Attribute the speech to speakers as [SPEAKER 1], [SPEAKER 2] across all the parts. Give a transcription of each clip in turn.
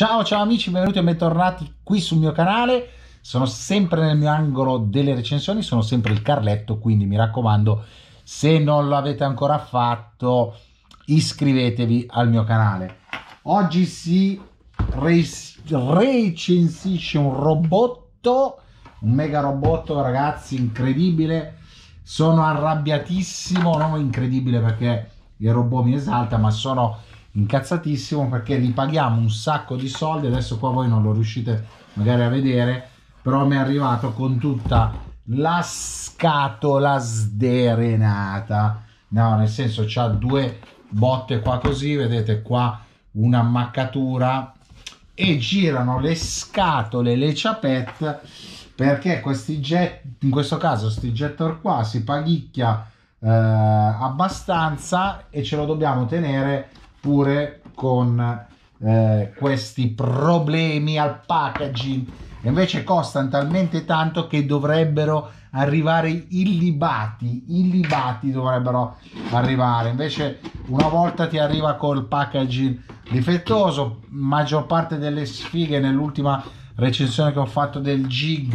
[SPEAKER 1] Ciao ciao amici, benvenuti e bentornati qui sul mio canale. Sono sempre nel mio angolo delle recensioni, sono sempre il Carletto, quindi mi raccomando, se non lo avete ancora fatto, iscrivetevi al mio canale. Oggi si recensisce un robotto, un mega robotto, ragazzi, incredibile. Sono arrabbiatissimo, non incredibile perché il robot mi esalta, ma sono incazzatissimo perché li paghiamo un sacco di soldi, adesso qua voi non lo riuscite magari a vedere, però mi è arrivato con tutta la scatola sderenata. No, nel senso c'ha due botte qua così, vedete qua un'ammaccatura e girano le scatole, le ciapette perché questi jet, in questo caso questi jettor qua si paghicchia eh, abbastanza e ce lo dobbiamo tenere pure con eh, questi problemi al packaging invece costano talmente tanto che dovrebbero arrivare illibati illibati dovrebbero arrivare invece una volta ti arriva col packaging difettoso maggior parte delle sfighe nell'ultima recensione che ho fatto del jig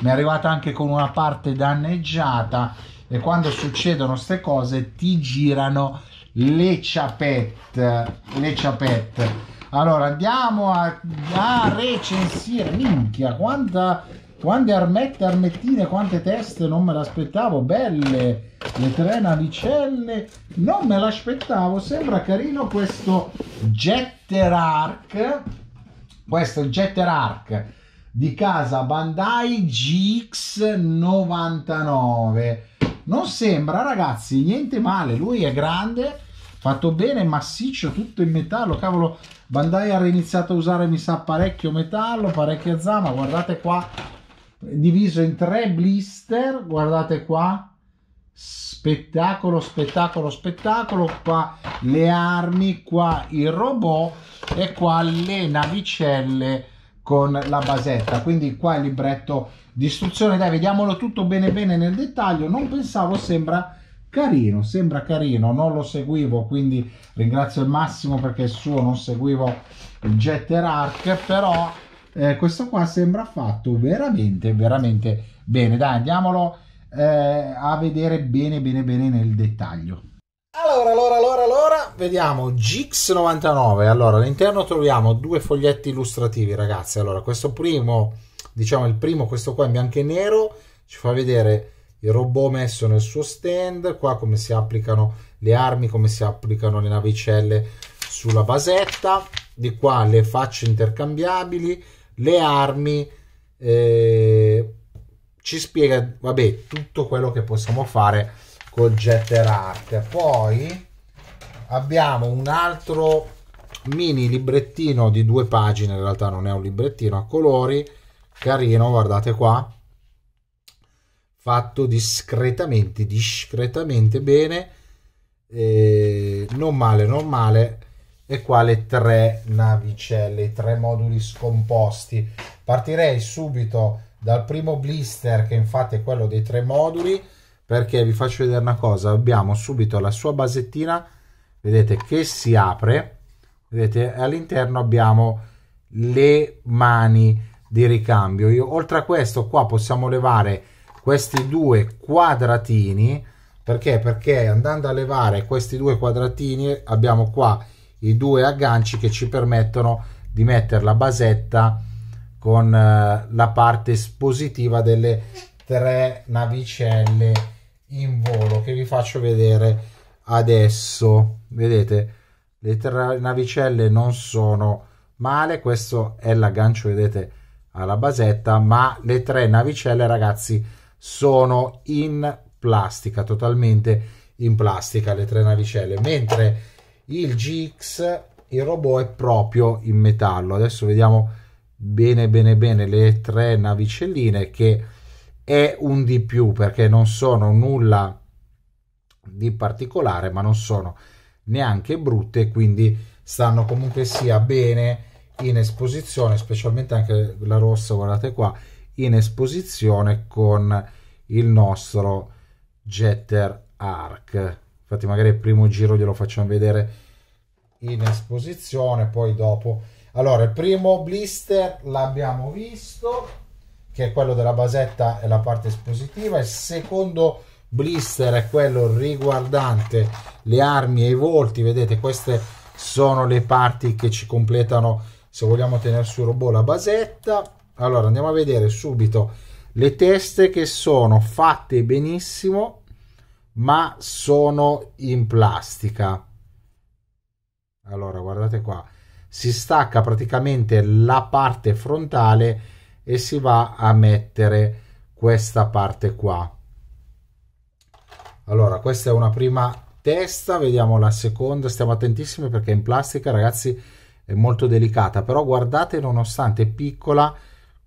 [SPEAKER 1] mi è arrivata anche con una parte danneggiata e quando succedono queste cose ti girano le ciapette le ciapette allora andiamo a, a recensire minchia quanta quante armette armettine quante teste non me l'aspettavo belle le tre navicelle non me l'aspettavo sembra carino questo jetter arc questo jetter arc di casa bandai gx 99 non sembra, ragazzi, niente male. Lui è grande, fatto bene, massiccio, tutto in metallo. Cavolo, Bandai ha riniziato a usare, mi sa, parecchio metallo, parecchia zama. Guardate qua, diviso in tre blister. Guardate qua spettacolo, spettacolo, spettacolo, qua le armi, qua il robot e qua le navicelle con la basetta quindi qua il libretto di istruzione dai vediamolo tutto bene bene nel dettaglio non pensavo sembra carino sembra carino non lo seguivo quindi ringrazio il Massimo perché il suo non seguivo il Jetter Arc però eh, questo qua sembra fatto veramente veramente bene dai andiamolo eh, a vedere bene bene bene nel dettaglio allora, allora, allora, allora, vediamo GX99. Allora, all'interno troviamo due foglietti illustrativi, ragazzi. Allora, questo primo, diciamo il primo, questo qua in bianco e nero, ci fa vedere il robot messo nel suo stand, qua come si applicano le armi, come si applicano le navicelle sulla basetta, di qua le facce intercambiabili, le armi, eh, ci spiega, vabbè, tutto quello che possiamo fare col Jetter art poi abbiamo un altro mini librettino di due pagine in realtà non è un librettino a colori carino guardate qua fatto discretamente discretamente bene eh, non male non male e qua le tre navicelle i tre moduli scomposti partirei subito dal primo blister che infatti è quello dei tre moduli perché vi faccio vedere una cosa abbiamo subito la sua basettina vedete che si apre vedete all'interno abbiamo le mani di ricambio Io, oltre a questo qua possiamo levare questi due quadratini perché perché andando a levare questi due quadratini abbiamo qua i due agganci che ci permettono di mettere la basetta con eh, la parte espositiva delle tre navicelle in volo che vi faccio vedere adesso. Vedete, le tre navicelle non sono male, questo è l'aggancio, vedete, alla basetta, ma le tre navicelle, ragazzi, sono in plastica, totalmente in plastica le tre navicelle, mentre il GX, il robot, è proprio in metallo. Adesso vediamo bene bene bene le tre navicelline che e un di più perché non sono nulla di particolare ma non sono neanche brutte quindi stanno comunque sia bene in esposizione specialmente anche la rossa guardate qua in esposizione con il nostro jetter arc infatti magari il primo giro glielo facciamo vedere in esposizione poi dopo allora il primo blister l'abbiamo visto che è quello della basetta e la parte espositiva. Il secondo blister è quello riguardante le armi e i volti. Vedete, queste sono le parti che ci completano, se vogliamo tenere su robot, la basetta. Allora, andiamo a vedere subito le teste che sono fatte benissimo, ma sono in plastica. Allora, guardate qua. Si stacca praticamente la parte frontale e si va a mettere questa parte qua allora questa è una prima testa vediamo la seconda stiamo attentissimi perché in plastica ragazzi è molto delicata però guardate nonostante piccola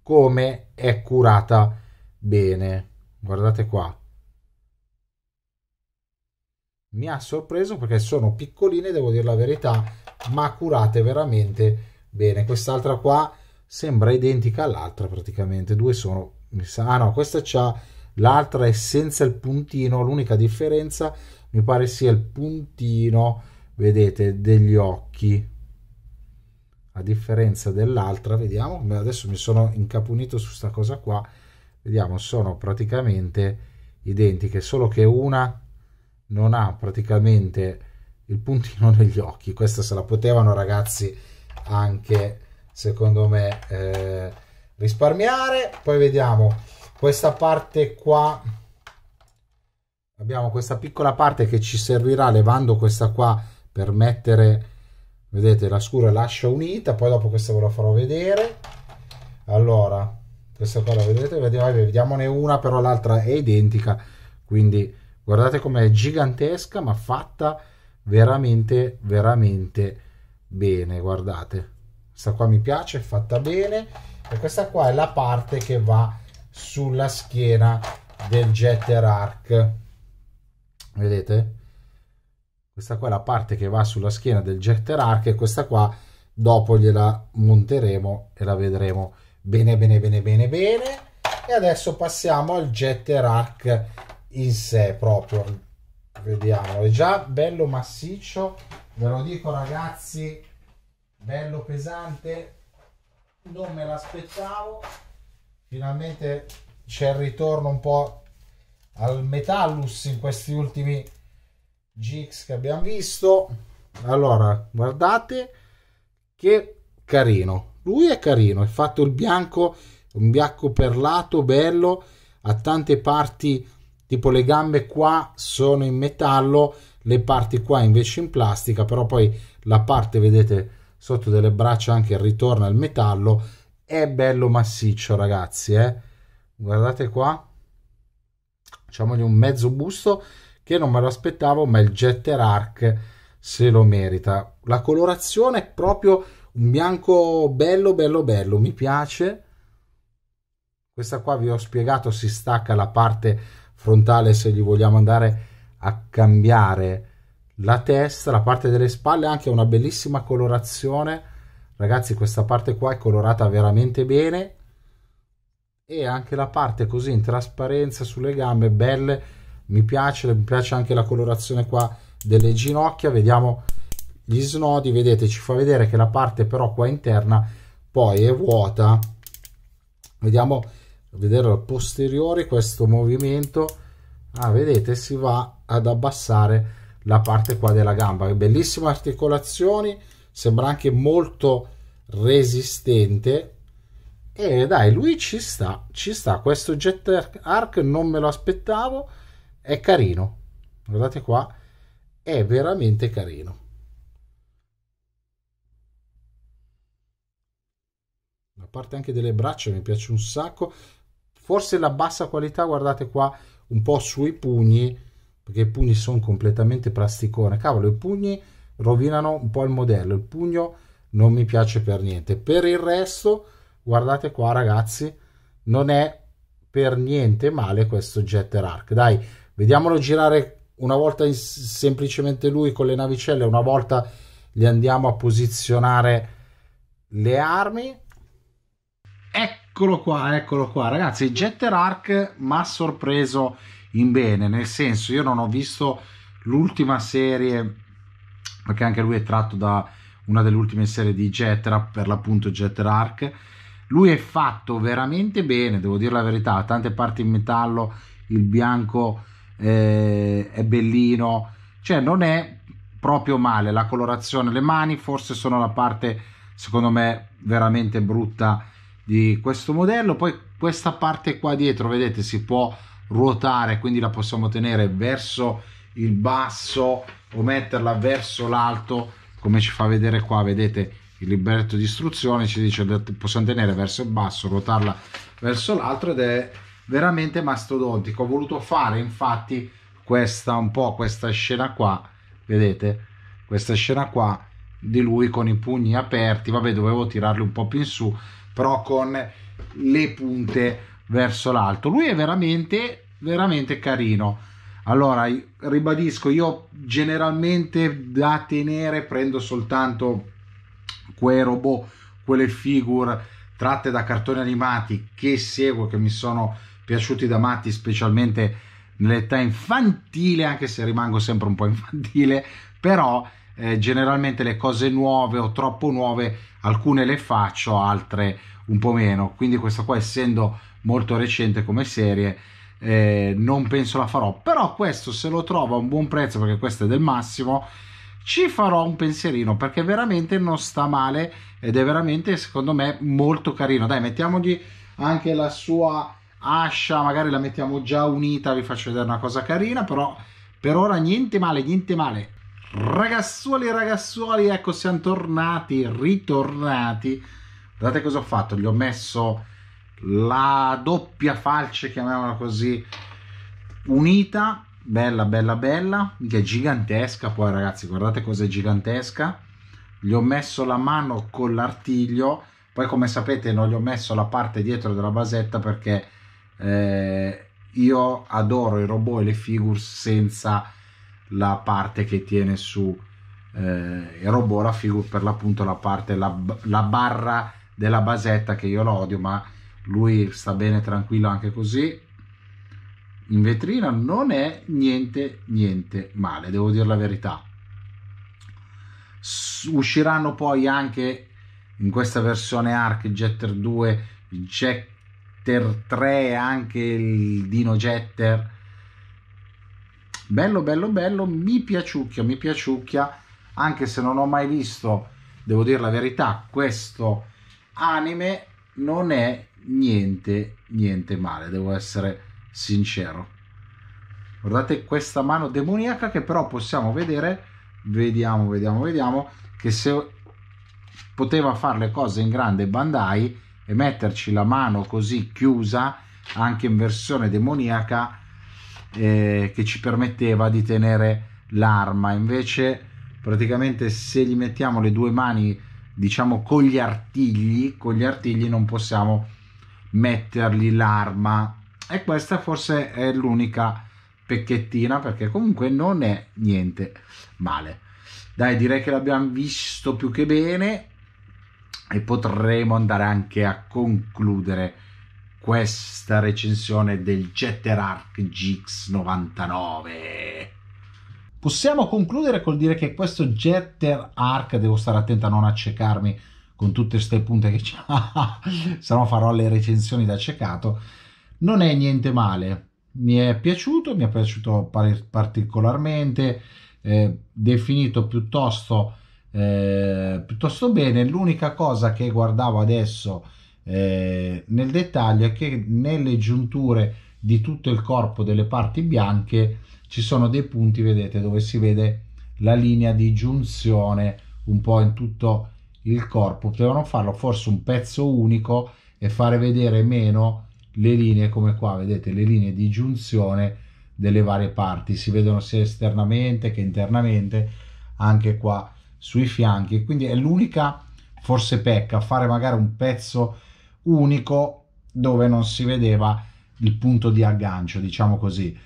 [SPEAKER 1] come è curata bene guardate qua mi ha sorpreso perché sono piccoline devo dire la verità ma curate veramente bene quest'altra qua sembra identica all'altra praticamente, due sono, mi ah no, questa c'ha, l'altra è senza il puntino, l'unica differenza mi pare sia il puntino, vedete, degli occhi, a differenza dell'altra, vediamo, adesso mi sono incapunito su sta cosa qua, vediamo, sono praticamente identiche, solo che una non ha praticamente il puntino negli occhi, questa se la potevano ragazzi anche secondo me eh, risparmiare poi vediamo questa parte qua abbiamo questa piccola parte che ci servirà levando questa qua per mettere vedete la scura lascia unita poi dopo questa ve la farò vedere allora questa qua la vedete vediamone una però l'altra è identica quindi guardate com'è gigantesca ma fatta veramente veramente bene guardate questa qua mi piace, è fatta bene e questa qua è la parte che va sulla schiena del jetter arc vedete questa qua è la parte che va sulla schiena del jetter arc e questa qua dopo gliela monteremo e la vedremo bene bene bene bene bene e adesso passiamo al jetter arc in sé proprio vediamo è già bello massiccio ve lo dico ragazzi bello pesante non me l'aspettavo finalmente c'è il ritorno un po' al metallus in questi ultimi GX che abbiamo visto allora guardate che carino lui è carino è fatto il bianco un bianco perlato bello a tante parti tipo le gambe qua sono in metallo le parti qua invece in plastica però poi la parte vedete sotto delle braccia anche il ritorno al metallo è bello massiccio ragazzi eh? guardate qua facciamogli un mezzo busto che non me lo aspettavo ma il Jetter Arc se lo merita la colorazione è proprio un bianco bello bello bello mi piace questa qua vi ho spiegato si stacca la parte frontale se gli vogliamo andare a cambiare la testa, la parte delle spalle anche una bellissima colorazione. Ragazzi, questa parte qua è colorata veramente bene e anche la parte così in trasparenza sulle gambe belle. Mi piace, mi piace anche la colorazione qua delle ginocchia. Vediamo gli snodi, vedete, ci fa vedere che la parte però qua interna poi è vuota. Vediamo vedere al posteriore questo movimento. Ah, vedete, si va ad abbassare la parte qua della gamba bellissime articolazioni sembra anche molto resistente e dai lui ci sta ci sta questo jet arc non me lo aspettavo è carino guardate qua è veramente carino la parte anche delle braccia mi piace un sacco forse la bassa qualità guardate qua un po' sui pugni perché i pugni sono completamente plasticone. Cavolo, i pugni rovinano un po' il modello, il pugno non mi piace per niente. Per il resto, guardate qua ragazzi, non è per niente male questo Jetter Arc. Dai, vediamolo girare una volta semplicemente lui con le navicelle, una volta gli andiamo a posizionare le armi. Eccolo qua, eccolo qua. Ragazzi, Jetter Arc mi ha sorpreso in bene, nel senso io non ho visto l'ultima serie, perché anche lui è tratto da una delle ultime serie di Jetra, per l'appunto Jetra Arc, lui è fatto veramente bene, devo dire la verità, tante parti in metallo, il bianco eh, è bellino, cioè non è proprio male la colorazione, le mani forse sono la parte secondo me veramente brutta di questo modello, poi questa parte qua dietro, vedete, si può ruotare, quindi la possiamo tenere verso il basso o metterla verso l'alto, come ci fa vedere qua, vedete il libretto di istruzione ci dice possiamo tenere verso il basso, ruotarla verso l'altro ed è veramente mastodontico. Ho voluto fare infatti questa un po' questa scena qua, vedete? Questa scena qua di lui con i pugni aperti, vabbè, dovevo tirarli un po' più in su, però con le punte verso l'alto. Lui è veramente, veramente carino. Allora, ribadisco, io generalmente da tenere prendo soltanto quei robot, quelle figure tratte da cartoni animati che seguo, che mi sono piaciuti da matti, specialmente nell'età infantile, anche se rimango sempre un po' infantile, però eh, generalmente le cose nuove o troppo nuove, alcune le faccio, altre un po' meno. Quindi questo qua, essendo molto recente come serie. Eh, non penso la farò, però questo se lo trovo a un buon prezzo perché questo è del massimo. Ci farò un pensierino perché veramente non sta male ed è veramente secondo me molto carino. Dai, mettiamogli anche la sua ascia, magari la mettiamo già unita, vi faccio vedere una cosa carina, però per ora niente male, niente male. Ragazzuoli, ragazzuoli, ecco siamo tornati, ritornati. Guardate cosa ho fatto, gli ho messo la doppia falce, chiamiamola così, unita, bella, bella, bella, che è gigantesca, poi ragazzi guardate cos'è gigantesca, gli ho messo la mano con l'artiglio, poi come sapete non gli ho messo la parte dietro della basetta perché eh, io adoro i robot e le figure senza la parte che tiene su eh, il robot, la figure per l'appunto la parte, la, la barra della basetta che io l'odio, ma lui sta bene tranquillo anche così in vetrina non è niente niente male devo dire la verità usciranno poi anche in questa versione ARC Jetter 2 Jetter 3 anche il Dino Jetter bello bello bello mi piaciucchia mi piaciucchia anche se non ho mai visto devo dire la verità questo anime non è niente, niente male, devo essere sincero. Guardate questa mano demoniaca che però possiamo vedere, vediamo, vediamo, vediamo, che se poteva fare le cose in grande Bandai e metterci la mano così chiusa anche in versione demoniaca eh, che ci permetteva di tenere l'arma invece praticamente se gli mettiamo le due mani diciamo con gli artigli, con gli artigli non possiamo mettergli l'arma e questa forse è l'unica pecchettina perché comunque non è niente male. Dai, direi che l'abbiamo visto più che bene e potremo andare anche a concludere questa recensione del Jetter Arc GX99. Possiamo concludere col dire che questo Jetter Arc, devo stare attento a non accecarmi con tutte queste punte che c'ha, se no farò le recensioni da ceccato, non è niente male. Mi è piaciuto, mi è piaciuto par- particolarmente, eh, definito piuttosto, eh, piuttosto bene. L'unica cosa che guardavo adesso eh, nel dettaglio è che nelle giunture di tutto il corpo delle parti bianche ci sono dei punti, vedete, dove si vede la linea di giunzione un po' in tutto il corpo. Potevano farlo forse un pezzo unico e fare vedere meno le linee come qua, vedete, le linee di giunzione delle varie parti. Si vedono sia esternamente che internamente, anche qua sui fianchi. Quindi è l'unica, forse pecca, fare magari un pezzo unico dove non si vedeva il punto di aggancio, diciamo così.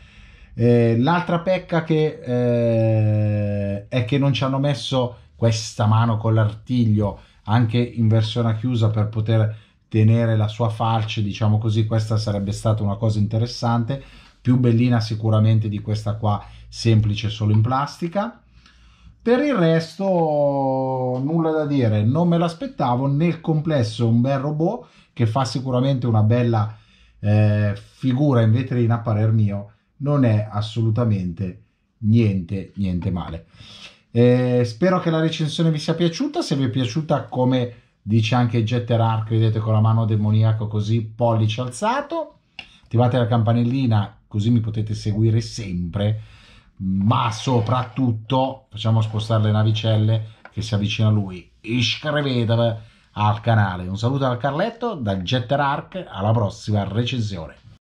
[SPEAKER 1] Eh, l'altra pecca che, eh, è che non ci hanno messo questa mano con l'artiglio anche in versione chiusa per poter tenere la sua falce, diciamo così, questa sarebbe stata una cosa interessante, più bellina sicuramente di questa qua semplice solo in plastica. Per il resto nulla da dire, non me l'aspettavo, nel complesso un bel robot che fa sicuramente una bella eh, figura in vetrina a parer mio non è assolutamente niente, niente male. Eh, spero che la recensione vi sia piaciuta. Se vi è piaciuta, come dice anche Jetter Arc, vedete con la mano demoniaco così, pollice alzato. Attivate la campanellina, così mi potete seguire sempre. Ma soprattutto, facciamo spostare le navicelle che si avvicina a lui. Iscrivetevi al canale. Un saluto dal Carletto, da Jetter Arc. Alla prossima recensione.